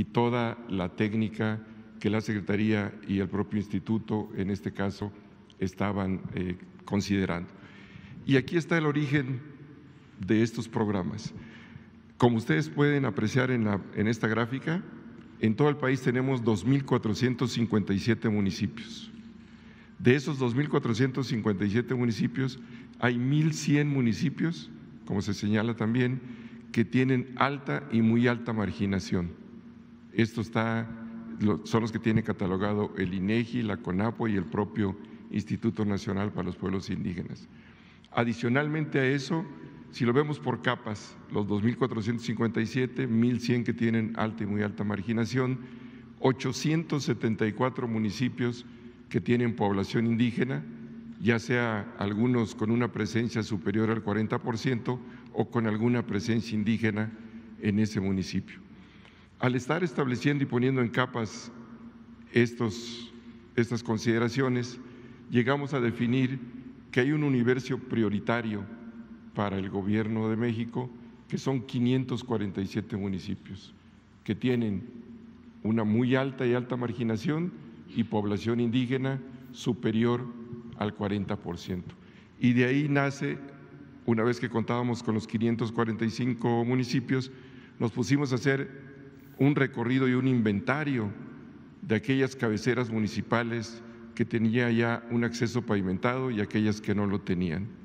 y toda la técnica que la Secretaría y el propio instituto, en este caso, estaban eh, considerando. Y aquí está el origen de estos programas. Como ustedes pueden apreciar en, en esta gráfica, en todo el país tenemos 2.457 municipios. De esos 2.457 municipios, hay 1.100 municipios, como se señala también, que tienen alta y muy alta marginación esto está, son los que tiene catalogado el INEGI, la CONAPO y el propio Instituto Nacional para los Pueblos Indígenas. Adicionalmente a eso, si lo vemos por capas, los 2.457, 1.100 que tienen alta y muy alta marginación, 874 municipios que tienen población indígena, ya sea algunos con una presencia superior al 40% o con alguna presencia indígena en ese municipio. Al estar estableciendo y poniendo en capas estos, estas consideraciones, llegamos a definir que hay un universo prioritario para el gobierno de México, que son 547 municipios, que tienen una muy alta y alta marginación y población indígena superior al 40%. Y de ahí nace, una vez que contábamos con los 545 municipios, nos pusimos a hacer un recorrido y un inventario de aquellas cabeceras municipales que tenía ya un acceso pavimentado y aquellas que no lo tenían.